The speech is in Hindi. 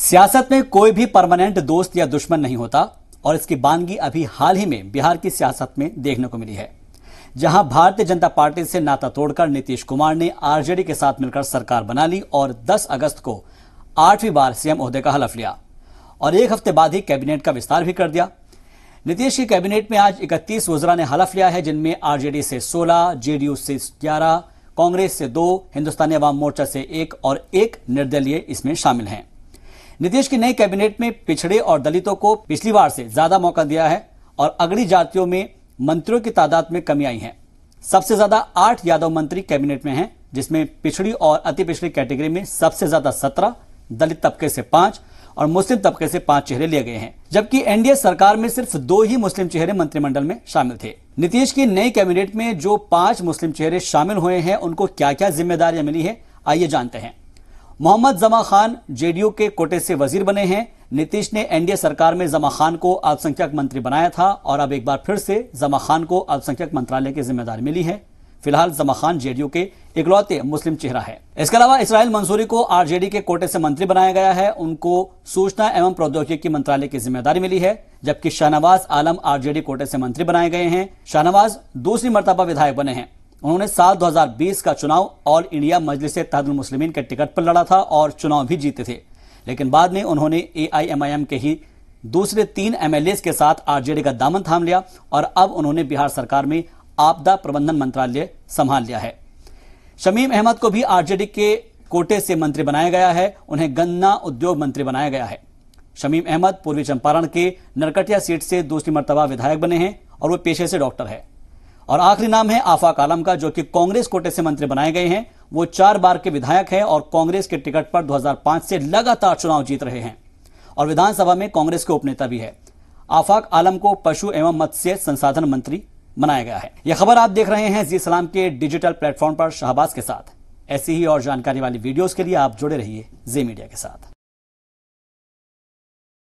सियासत में कोई भी परमानेंट दोस्त या दुश्मन नहीं होता और इसकी बानगी अभी हाल ही में बिहार की सियासत में देखने को मिली है जहां भारतीय जनता पार्टी से नाता तोड़कर नीतीश कुमार ने आरजेडी के साथ मिलकर सरकार बना ली और 10 अगस्त को आठवीं बार सीएम ओहदे का हलफ लिया और एक हफ्ते बाद ही कैबिनेट का विस्तार भी कर दिया नीतीश की कैबिनेट में आज इकतीस वजरा ने हलफ लिया है जिनमें आरजेडी से सोलह जेडीयू से ग्यारह कांग्रेस से दो हिंदुस्तानी अवाम मोर्चा से एक और एक निर्दलीय इसमें शामिल हैं नीतीश की नई कैबिनेट में पिछड़े और दलितों को पिछली बार से ज्यादा मौका दिया है और अगड़ी जातियों में मंत्रियों की तादाद में कमी आई है सबसे ज्यादा आठ यादव मंत्री कैबिनेट में हैं जिसमें पिछड़ी और अति पिछड़ी कैटेगरी में सबसे ज्यादा सत्रह दलित तबके से पांच और मुस्लिम तबके से पांच चेहरे लिए गए हैं जबकि एनडीए सरकार में सिर्फ दो ही मुस्लिम चेहरे मंत्रिमंडल में शामिल थे नीतीश की नई कैबिनेट में जो पांच मुस्लिम चेहरे शामिल हुए हैं उनको क्या क्या जिम्मेदारियां मिली है आइए जानते हैं मोहम्मद जमा खान जेडीयू के कोटे से वजीर बने हैं नीतीश ने एनडीए सरकार में जमा खान को अल्पसंख्यक मंत्री बनाया था और अब एक बार फिर से जमा खान को अल्पसंख्यक मंत्रालय की जिम्मेदारी मिली है फिलहाल जमा खान जेडीयू के इकलौते मुस्लिम चेहरा है इसके अलावा इसराइल मंसूरी को आरजेडी के कोटे से मंत्री बनाया गया है उनको सूचना एवं प्रौद्योगिकी मंत्रालय की जिम्मेदारी मिली है जबकि शाहनवाज आलम आरजेडी कोटे से मंत्री बनाए गए हैं शाहनवाज दूसरी मरतबा विधायक बने हैं उन्होंने साल 2020 का चुनाव ऑल इंडिया मजलिस तहदुल मुस्लिमीन के टिकट पर लड़ा था और चुनाव भी जीते थे लेकिन बाद में उन्होंने एआईएमआईएम के ही दूसरे तीन एमएलए के साथ आरजेडी का दामन थाम लिया और अब उन्होंने बिहार सरकार में आपदा प्रबंधन मंत्रालय संभाल लिया है शमीम अहमद को भी आरजेडी के कोटे से मंत्री बनाया गया है उन्हें गन्ना उद्योग मंत्री बनाया गया है शमीम अहमद पूर्वी चंपारण के नरकटिया सीट से दूसरी मरतबा विधायक बने हैं और वो पेशे से डॉक्टर है और आखिरी नाम है आफाक आलम का जो कि कांग्रेस कोटे से मंत्री बनाए गए हैं वो चार बार के विधायक हैं और कांग्रेस के टिकट पर 2005 से लगातार चुनाव जीत रहे हैं और विधानसभा में कांग्रेस के उपनेता भी है आफाक आलम को पशु एवं मत्स्य संसाधन मंत्री बनाया गया है यह खबर आप देख रहे हैं जी सलाम के डिजिटल प्लेटफॉर्म पर शहबाज के साथ ऐसी ही और जानकारी वाली वीडियोज के लिए आप जुड़े रहिए जी मीडिया के साथ